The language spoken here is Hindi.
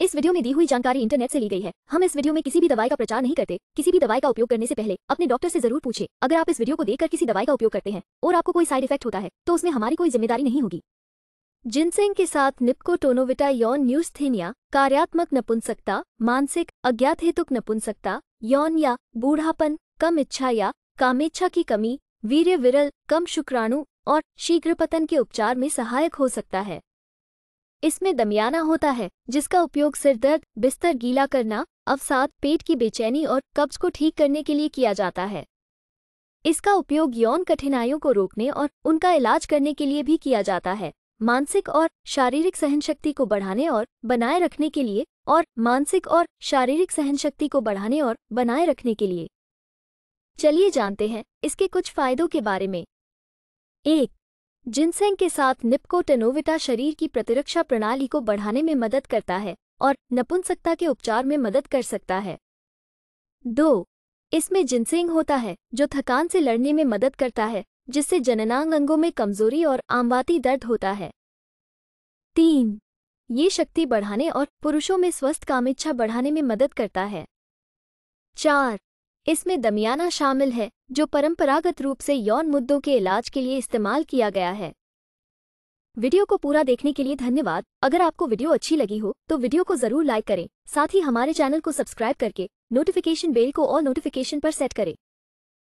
इस वीडियो में दी हुई जानकारी इंटरनेट से ली गई है हम इस वीडियो में किसी भी दवाई का प्रचार नहीं करते किसी भी दवाई का उपयोग करने से पहले अपने डॉक्टर से जरूर पूछे अगर आप इस वीडियो को देखकर किसी दवाई का उपयोग करते हैं और आपको कोई साइड इफेक्ट होता है तो उसमें हमारी कोई जिम्मेदारी नहीं होगी जिनसेंग के साथ निपको टोनोविटा यौन न्यूस्थेनिया कार्यात्मक नपुंसकता मानसिक अज्ञात हेतुक नपुंसकता यौन या बूढ़ापन कम इच्छा या कामेच्छा की कमी वीर्य विरल कम शुक्राणु और शीघ्रपतन के उपचार में सहायक हो सकता है इसमें दमियाना होता है जिसका उपयोग सिरदर्द बिस्तर गीला करना अवसाद पेट की बेचैनी और कब्ज को ठीक करने के लिए किया जाता है इसका उपयोग यौन कठिनाइयों को रोकने और उनका इलाज करने के लिए भी किया जाता है मानसिक और शारीरिक सहनशक्ति को बढ़ाने और बनाए रखने के लिए और मानसिक और शारीरिक सहनशक्ति को बढ़ाने और बनाए रखने के लिए चलिए जानते हैं इसके कुछ फायदों के बारे में एक जिनसेंग के साथ निपको टेनोविटा शरीर की प्रतिरक्षा प्रणाली को बढ़ाने में मदद करता है और नपुंसकता के उपचार में मदद कर सकता है दो इसमें जिनसेंग होता है जो थकान से लड़ने में मदद करता है जिससे जननांग अंगों में कमजोरी और आमवाती दर्द होता है तीन ये शक्ति बढ़ाने और पुरुषों में स्वस्थ कामेच्छा बढ़ाने में मदद करता है चार इसमें दमियाना शामिल है जो परंपरागत रूप से यौन मुद्दों के इलाज के लिए इस्तेमाल किया गया है वीडियो को पूरा देखने के लिए धन्यवाद अगर आपको वीडियो अच्छी लगी हो तो वीडियो को जरूर लाइक करें साथ ही हमारे चैनल को सब्सक्राइब करके नोटिफिकेशन बेल को और नोटिफिकेशन पर सेट करें